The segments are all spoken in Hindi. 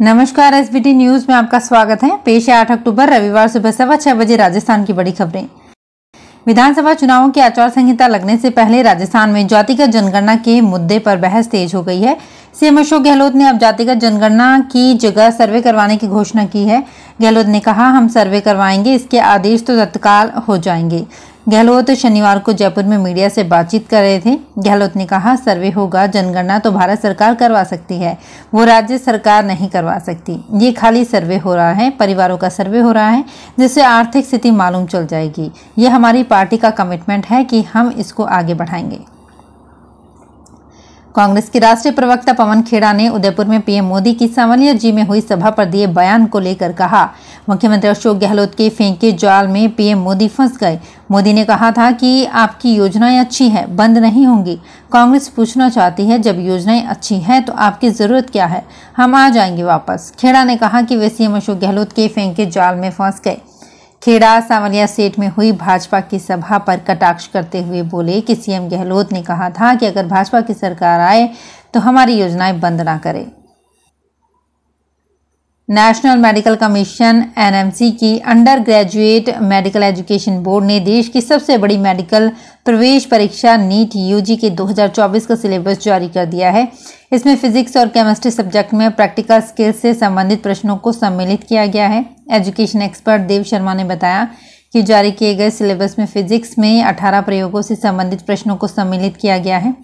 नमस्कार एस बी टी न्यूज में आपका स्वागत है पेश है आठ अक्टूबर रविवार सुबह सवा छह बजे राजस्थान की बड़ी खबरें विधानसभा चुनावों की आचार संहिता लगने से पहले राजस्थान में जातिगत जनगणना के मुद्दे पर बहस तेज हो गई है सीएम अशोक गहलोत ने अब जातिगत जनगणना की जगह सर्वे करवाने की घोषणा की है गहलोत ने कहा हम सर्वे करवाएंगे इसके आदेश तो तत्काल हो जाएंगे गहलोत शनिवार को जयपुर में मीडिया से बातचीत कर रहे थे गहलोत ने कहा सर्वे होगा जनगणना तो भारत सरकार करवा सकती है वो राज्य सरकार नहीं करवा सकती ये खाली सर्वे हो रहा है परिवारों का सर्वे हो रहा है जिससे आर्थिक स्थिति मालूम चल जाएगी ये हमारी पार्टी का कमिटमेंट है कि हम इसको आगे बढ़ाएंगे कांग्रेस के राष्ट्रीय प्रवक्ता पवन खेड़ा ने उदयपुर में पीएम मोदी की सांवलिया जी में हुई सभा पर दिए बयान को लेकर कहा मुख्यमंत्री अशोक गहलोत के फेंके जाल में पीएम मोदी फंस गए मोदी ने कहा था कि आपकी योजनाएं अच्छी हैं बंद नहीं होंगी कांग्रेस पूछना चाहती है जब योजनाएं अच्छी हैं तो आपकी ज़रूरत क्या है हम आ जाएंगे वापस खेड़ा ने कहा कि वे सीएम अशोक गहलोत के फेंके जाल में फंस गए खेड़ा सांवलिया सेठ में हुई भाजपा की सभा पर कटाक्ष करते हुए बोले कि सीएम गहलोत ने कहा था कि अगर भाजपा की सरकार आए तो हमारी योजनाएं बंद ना करें नेशनल मेडिकल कमीशन एन की Undergraduate Medical Education Board ने देश की सबसे बड़ी मेडिकल प्रवेश परीक्षा नीट यूजी के 2024 का सिलेबस जारी कर दिया है इसमें फिजिक्स और केमिस्ट्री सब्जेक्ट में प्रैक्टिकल स्किल्स से संबंधित प्रश्नों को सम्मिलित किया गया है एजुकेशन एक्सपर्ट देव शर्मा ने बताया कि जारी किए गए सिलेबस में फिजिक्स में अठारह प्रयोगों से संबंधित प्रश्नों को सम्मिलित किया गया है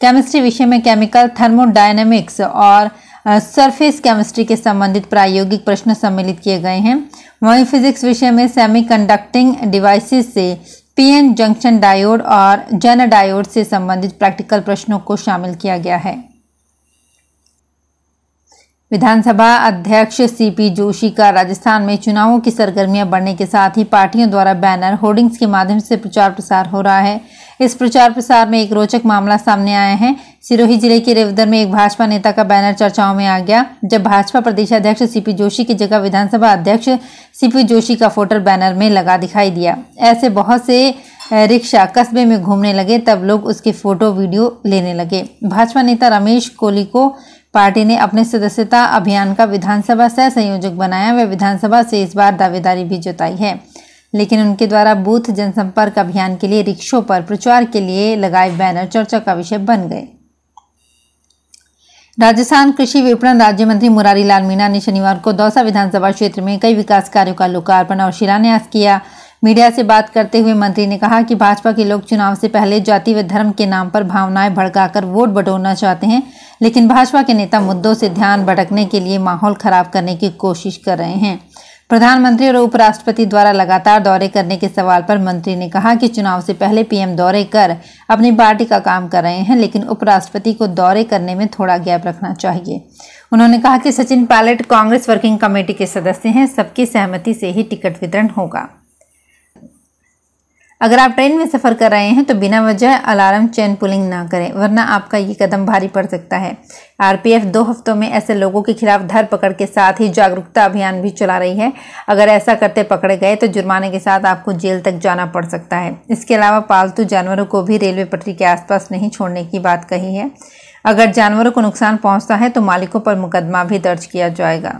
केमिस्ट्री विषय में केमिकल थर्मोडाइनमिक्स और सरफेस केमिस्ट्री के संबंधित प्रायोगिक प्रश्न सम्मिलित किए गए हैं वहीं फिजिक्स विषय में सेमीकंडक्टिंग डिवाइसेस से पीएन जंक्शन डायोड और जन डायोड से संबंधित प्रैक्टिकल प्रश्नों को शामिल किया गया है विधानसभा अध्यक्ष सीपी जोशी का राजस्थान में चुनावों की सरगर्मियां बढ़ने के साथ ही पार्टियों द्वारा बैनर होर्डिंग्स के माध्यम से प्रचार प्रसार हो रहा है इस प्रचार प्रसार में एक रोचक मामला सामने आया है सिरोही जिले के रेवदर में एक भाजपा नेता का बैनर चर्चाओं में आ गया जब भाजपा प्रदेश अध्यक्ष सीपी जोशी की जगह विधानसभा अध्यक्ष सीपी जोशी का फोटो बैनर में लगा दिखाई दिया ऐसे बहुत से रिक्शा कस्बे में घूमने लगे तब लोग उसके फोटो वीडियो लेने लगे भाजपा नेता रमेश कोहली को पार्टी ने अपने सदस्यता अभियान का विधानसभा सह संयोजक बनाया व विधानसभा से इस बार दावेदारी भी जताई है लेकिन उनके द्वारा बूथ जनसंपर्क अभियान के लिए रिक्शों पर प्रचार के लिए लगाए बैनर चर्चा का विषय बन गए राजस्थान कृषि विपणन राज्य मंत्री मुरारी लाल मीणा ने शनिवार को दौसा विधानसभा क्षेत्र में कई विकास कार्यों का लोकार्पण और शिलान्यास किया मीडिया से बात करते हुए मंत्री ने कहा कि भाजपा के लोग चुनाव से पहले जाति व धर्म के नाम पर भावनाएं भड़काकर वोट बटोरना चाहते हैं लेकिन भाजपा के नेता मुद्दों से ध्यान भटकने के लिए माहौल खराब करने की कोशिश कर रहे हैं प्रधानमंत्री और उपराष्ट्रपति द्वारा लगातार दौरे करने के सवाल पर मंत्री ने कहा कि चुनाव से पहले पीएम दौरे कर अपनी पार्टी का काम कर रहे हैं लेकिन उपराष्ट्रपति को दौरे करने में थोड़ा गैप रखना चाहिए उन्होंने कहा कि सचिन पायलट कांग्रेस वर्किंग कमेटी के सदस्य हैं सबकी सहमति से ही टिकट वितरण होगा अगर आप ट्रेन में सफ़र कर रहे हैं तो बिना वजह अलार्म चैन पुलिंग ना करें वरना आपका ये कदम भारी पड़ सकता है आरपीएफ दो हफ्तों में ऐसे लोगों के खिलाफ धर पकड़ के साथ ही जागरूकता अभियान भी चला रही है अगर ऐसा करते पकड़े गए तो जुर्माने के साथ आपको जेल तक जाना पड़ सकता है इसके अलावा पालतू जानवरों को भी रेलवे पटरी के आसपास नहीं छोड़ने की बात कही है अगर जानवरों को नुकसान पहुँचता है तो मालिकों पर मुकदमा भी दर्ज किया जाएगा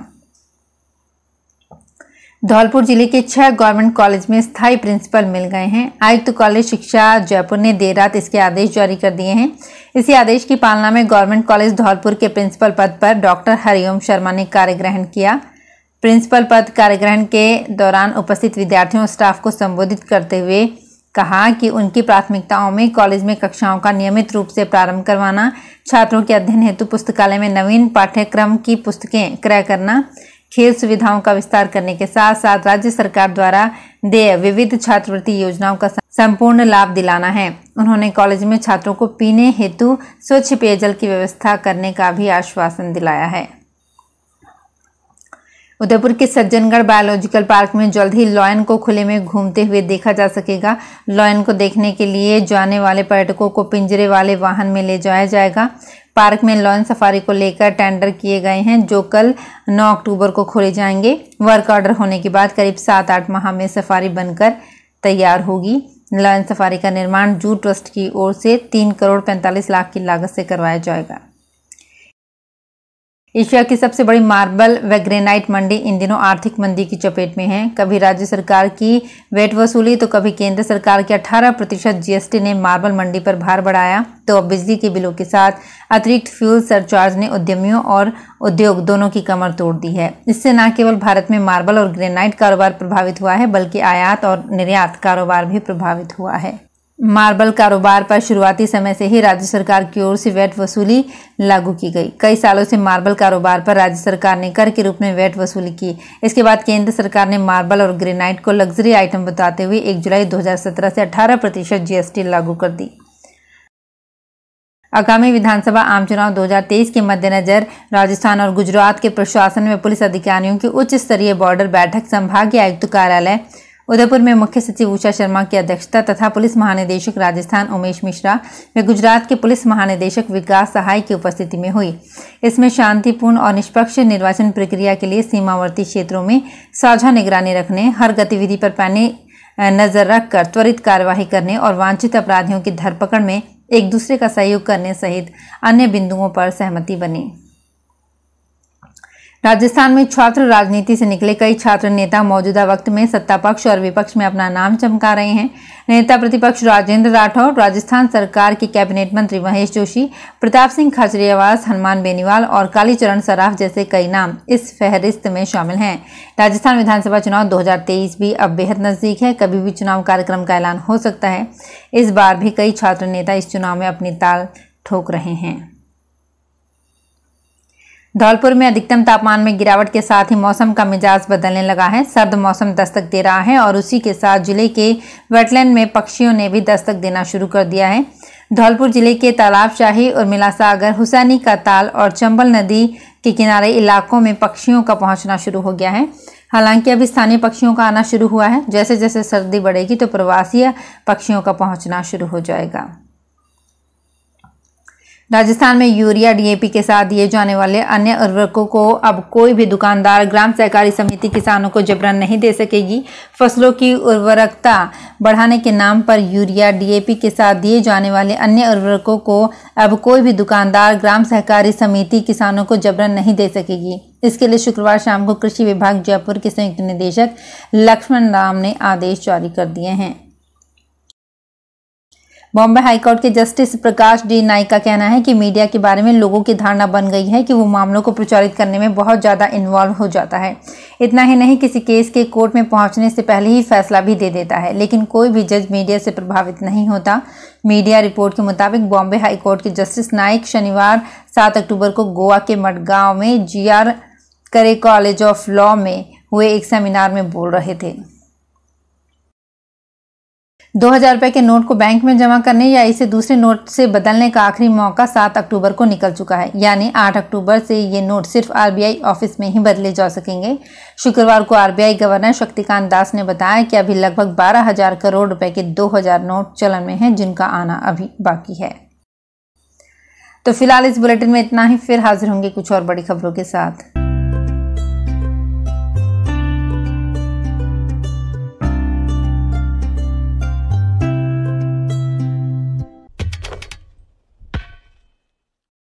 धौलपुर जिले के छह गवर्नमेंट कॉलेज में स्थायी प्रिंसिपल मिल गए हैं आयुक्त कॉलेज शिक्षा जयपुर ने देर रात इसके आदेश जारी कर दिए हैं इसी आदेश की पालना में गवर्नमेंट कॉलेज धौलपुर के प्रिंसिपल पद पर डॉक्टर हरिओम शर्मा ने कार्यग्रहण किया प्रिंसिपल पद कार्यग्रहण के दौरान उपस्थित विद्यार्थियों और स्टाफ को संबोधित करते हुए कहा कि उनकी प्राथमिकताओं में कॉलेज में कक्षाओं का नियमित रूप से प्रारंभ करवाना छात्रों के अध्ययन हेतु पुस्तकालय में नवीन पाठ्यक्रम की पुस्तकें क्रय करना खेल सुविधाओं का विस्तार करने के साथ साथ राज्य सरकार द्वारा देय विविध छात्रवृत्ति योजनाओं का संपूर्ण लाभ दिलाना है उन्होंने कॉलेज में छात्रों को पीने हेतु स्वच्छ पेयजल की व्यवस्था करने का भी आश्वासन दिलाया है उदयपुर के सज्जनगढ़ बायोलॉजिकल पार्क में जल्द ही लॉयन को खुले में घूमते हुए देखा जा सकेगा लॉयन को देखने के लिए जाने वाले पर्यटकों को पिंजरे वाले वाहन में ले जाया जाएगा पार्क में लॉन्च सफारी को लेकर टेंडर किए गए हैं जो कल 9 अक्टूबर को खोले जाएंगे वर्क ऑर्डर होने के बाद करीब सात आठ माह में सफारी बनकर तैयार होगी लॉन्च सफारी का निर्माण जू ट्रस्ट की ओर से तीन करोड़ पैंतालीस लाख की लागत से करवाया जाएगा एशिया की सबसे बड़ी मार्बल व ग्रेनाइट मंडी इन दिनों आर्थिक मंदी की चपेट में है कभी राज्य सरकार की वेट वसूली तो कभी केंद्र सरकार के 18 प्रतिशत जीएसटी ने मार्बल मंडी पर भार बढ़ाया तो अब बिजली के बिलों के साथ अतिरिक्त फ्यूल सरचार्ज ने उद्यमियों और उद्योग दोनों की कमर तोड़ दी है इससे न केवल भारत में मार्बल और ग्रेनाइट कारोबार प्रभावित हुआ है बल्कि आयात और निर्यात कारोबार भी प्रभावित हुआ है मार्बल कारोबार पर शुरुआती समय से ही राज्य सरकार की ओर से वैट वसूली लागू की गई कई सालों से मार्बल कारोबार पर राज्य सरकार ने कर के रूप में वैट वसूली की इसके बाद केंद्र सरकार ने मार्बल और ग्रेनाइट को लग्जरी आइटम बताते हुए 1 जुलाई 2017 से 18 प्रतिशत जीएसटी लागू कर दी आगामी विधानसभा आम चुनाव 2023 के मद्देनजर राजस्थान और गुजरात के प्रशासन में पुलिस अधिकारियों की उच्च स्तरीय बॉर्डर बैठक संभागीय आयुक्त कार्यालय उदयपुर में मुख्य सचिव उषा शर्मा की अध्यक्षता तथा पुलिस महानिदेशक राजस्थान उमेश मिश्रा व गुजरात के पुलिस महानिदेशक विकास सहाय की उपस्थिति में हुई इसमें शांतिपूर्ण और निष्पक्ष निर्वाचन प्रक्रिया के लिए सीमावर्ती क्षेत्रों में साझा निगरानी रखने हर गतिविधि पर पैनी नजर रखकर त्वरित कार्यवाही करने और वांछित अपराधियों की धरपकड़ में एक दूसरे का सहयोग करने सहित अन्य बिंदुओं पर सहमति बनी राजस्थान में छात्र राजनीति से निकले कई छात्र नेता मौजूदा वक्त में सत्ता पक्ष और विपक्ष में अपना नाम चमका रहे हैं नेता प्रतिपक्ष राजेंद्र राठौर राजस्थान सरकार के कैबिनेट मंत्री महेश जोशी प्रताप सिंह खाचरियावास हनुमान बेनीवाल और कालीचरण सराफ जैसे कई नाम इस फहरिस्त में शामिल हैं राजस्थान विधानसभा चुनाव 2023 भी अब बेहद नजदीक है कभी भी चुनाव कार्यक्रम का ऐलान हो सकता है इस बार भी कई छात्र नेता इस चुनाव में अपनी ताल ठोक रहे हैं धौलपुर में अधिकतम तापमान में गिरावट के साथ ही मौसम का मिजाज बदलने लगा है सर्द मौसम दस्तक दे रहा है और उसी के साथ जिले के वेटलैंड में पक्षियों ने भी दस्तक देना शुरू कर दिया है धौलपुर जिले के तालाबशाही और मिलासागर हुसैनी का ताल और चंबल नदी के किनारे इलाकों में पक्षियों का पहुंचना शुरू हो गया है हालांकि अभी स्थानीय पक्षियों का आना शुरू हुआ है जैसे जैसे सर्दी बढ़ेगी तो प्रवासीय पक्षियों का पहुँचना शुरू हो जाएगा राजस्थान में यूरिया डीएपी के साथ दिए जाने वाले अन्य उर्वरकों को अब कोई भी दुकानदार ग्राम सहकारी समिति किसानों को जबरन नहीं दे सकेगी फसलों की उर्वरकता बढ़ाने के नाम पर यूरिया डीएपी के साथ दिए जाने वाले अन्य उर्वरकों को अब कोई भी दुकानदार ग्राम सहकारी समिति किसानों को जबरन नहीं दे सकेगी इसके लिए शुक्रवार शाम को कृषि विभाग जयपुर के संयुक्त निदेशक लक्ष्मण राम ने आदेश जारी कर दिए हैं बॉम्बे हाईकोर्ट के जस्टिस प्रकाश डी नाइक का कहना है कि मीडिया के बारे में लोगों की धारणा बन गई है कि वो मामलों को प्रचारित करने में बहुत ज़्यादा इन्वॉल्व हो जाता है इतना ही नहीं किसी केस के कोर्ट में पहुंचने से पहले ही फैसला भी दे देता है लेकिन कोई भी जज मीडिया से प्रभावित नहीं होता मीडिया रिपोर्ट के मुताबिक बॉम्बे हाईकोर्ट के जस्टिस नाइक शनिवार सात अक्टूबर को गोवा के मडगांव में जी करे कॉलेज ऑफ लॉ में हुए एक सेमिनार में बोल रहे थे दो हजार रुपए के नोट को बैंक में जमा करने या इसे दूसरे नोट से बदलने का आखिरी मौका सात अक्टूबर को निकल चुका है यानी आठ अक्टूबर से ये नोट सिर्फ आरबीआई ऑफिस में ही बदले जा सकेंगे शुक्रवार को आरबीआई गवर्नर शक्तिकांत दास ने बताया कि अभी लगभग बारह हजार करोड़ रुपए के दो हजार नोट चलन में है जिनका आना अभी बाकी है तो फिलहाल इस बुलेटिन में इतना ही फिर हाजिर होंगे कुछ और बड़ी खबरों के साथ